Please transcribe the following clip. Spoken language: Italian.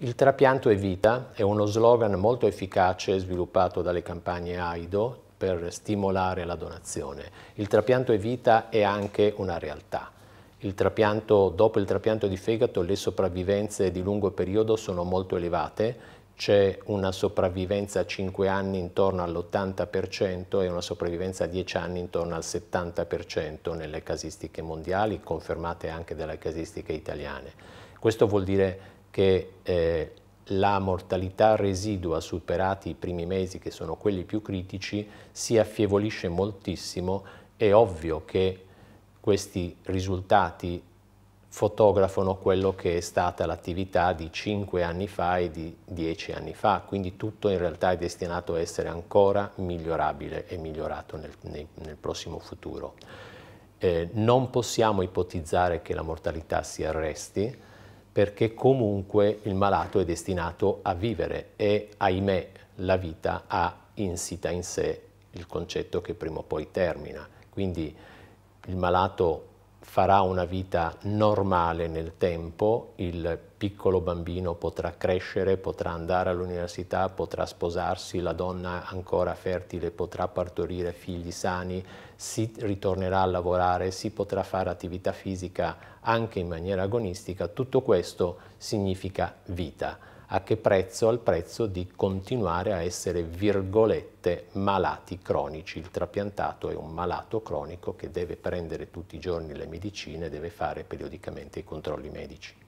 Il trapianto è vita è uno slogan molto efficace sviluppato dalle campagne AIDO per stimolare la donazione. Il trapianto è vita è anche una realtà. Il trapianto, dopo il trapianto di fegato le sopravvivenze di lungo periodo sono molto elevate, c'è una sopravvivenza a 5 anni intorno all'80% e una sopravvivenza a 10 anni intorno al 70% nelle casistiche mondiali, confermate anche dalle casistiche italiane. Questo vuol dire che eh, la mortalità residua superati i primi mesi, che sono quelli più critici, si affievolisce moltissimo. È ovvio che questi risultati fotografano quello che è stata l'attività di 5 anni fa e di 10 anni fa, quindi tutto in realtà è destinato a essere ancora migliorabile e migliorato nel, nel, nel prossimo futuro. Eh, non possiamo ipotizzare che la mortalità si arresti, perché comunque il malato è destinato a vivere e ahimè la vita ha insita in sé il concetto che prima o poi termina. Quindi il malato farà una vita normale nel tempo, il piccolo bambino potrà crescere, potrà andare all'università, potrà sposarsi, la donna ancora fertile potrà partorire figli sani, si ritornerà a lavorare, si potrà fare attività fisica anche in maniera agonistica, tutto questo significa vita a che prezzo? Al prezzo di continuare a essere virgolette malati cronici. Il trapiantato è un malato cronico che deve prendere tutti i giorni le medicine, deve fare periodicamente i controlli medici.